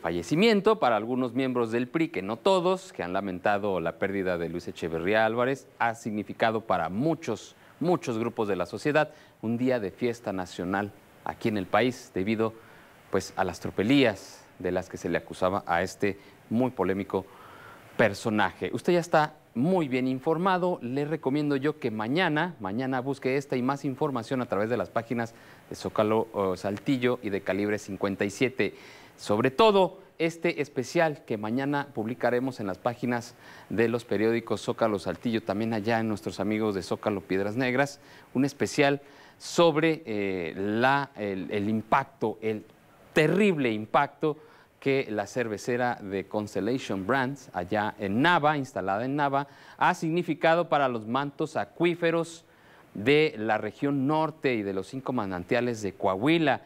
fallecimiento para algunos miembros del PRI, que no todos, que han lamentado la pérdida de Luis Echeverría Álvarez, ha significado para muchos, muchos grupos de la sociedad un día de fiesta nacional aquí en el país debido pues, a las tropelías de las que se le acusaba a este muy polémico personaje. Usted ya está muy bien informado. Les recomiendo yo que mañana, mañana busque esta y más información a través de las páginas de Zócalo eh, Saltillo y de Calibre 57. Sobre todo este especial que mañana publicaremos en las páginas de los periódicos Zócalo Saltillo, también allá en nuestros amigos de Zócalo Piedras Negras, un especial sobre eh, el impacto, el terrible impacto que la cervecera de Constellation Brands, allá en Nava, instalada en Nava, ha significado para los mantos acuíferos de la región norte y de los cinco manantiales de Coahuila,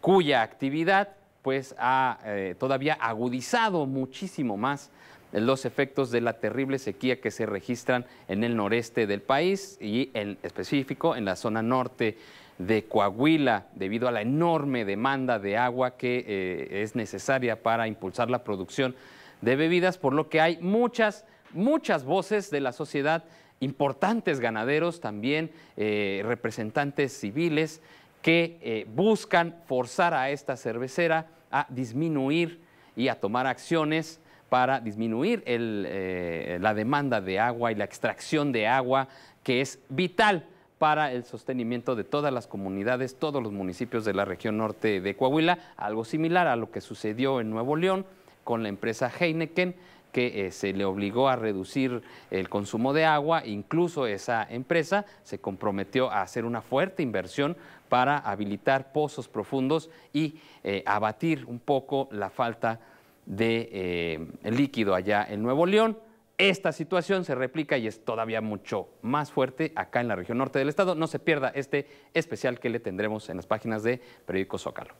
cuya actividad pues ha eh, todavía agudizado muchísimo más los efectos de la terrible sequía que se registran en el noreste del país y en específico en la zona norte de Coahuila debido a la enorme demanda de agua que eh, es necesaria para impulsar la producción de bebidas, por lo que hay muchas, muchas voces de la sociedad, importantes ganaderos, también eh, representantes civiles, que eh, buscan forzar a esta cervecera a disminuir y a tomar acciones para disminuir la demanda de agua y la extracción de agua que es vital para el sostenimiento de todas las comunidades, todos los municipios de la región norte de Coahuila, algo similar a lo que sucedió en Nuevo León con la empresa Heineken, que eh, se le obligó a reducir el consumo de agua, incluso esa empresa se comprometió a hacer una fuerte inversión para habilitar pozos profundos y eh, abatir un poco la falta de eh, líquido allá en Nuevo León. Esta situación se replica y es todavía mucho más fuerte acá en la región norte del estado. No se pierda este especial que le tendremos en las páginas de Periódico Zócalo.